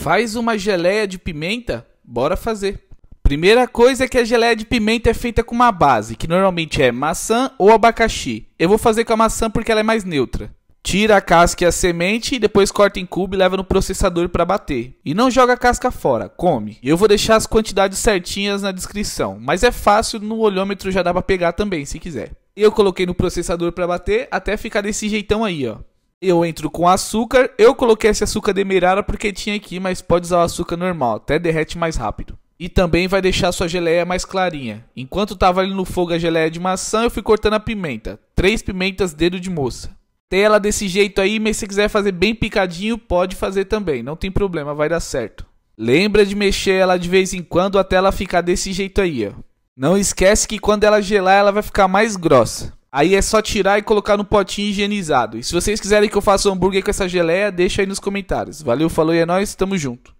Faz uma geleia de pimenta? Bora fazer. Primeira coisa é que a geleia de pimenta é feita com uma base, que normalmente é maçã ou abacaxi. Eu vou fazer com a maçã porque ela é mais neutra. Tira a casca e a semente e depois corta em cubo e leva no processador para bater. E não joga a casca fora, come. Eu vou deixar as quantidades certinhas na descrição, mas é fácil, no olhômetro já dá para pegar também, se quiser. Eu coloquei no processador para bater até ficar desse jeitão aí, ó. Eu entro com açúcar. Eu coloquei esse açúcar demerara porque tinha aqui, mas pode usar o açúcar normal, até derrete mais rápido. E também vai deixar sua geleia mais clarinha. Enquanto estava ali no fogo a geleia de maçã, eu fui cortando a pimenta. Três pimentas, dedo de moça. Tem ela desse jeito aí, mas se quiser fazer bem picadinho, pode fazer também. Não tem problema, vai dar certo. Lembra de mexer ela de vez em quando até ela ficar desse jeito aí, ó. Não esquece que quando ela gelar, ela vai ficar mais grossa. Aí é só tirar e colocar no potinho higienizado. E se vocês quiserem que eu faça um hambúrguer com essa geleia, deixa aí nos comentários. Valeu, falou e é nóis, tamo junto.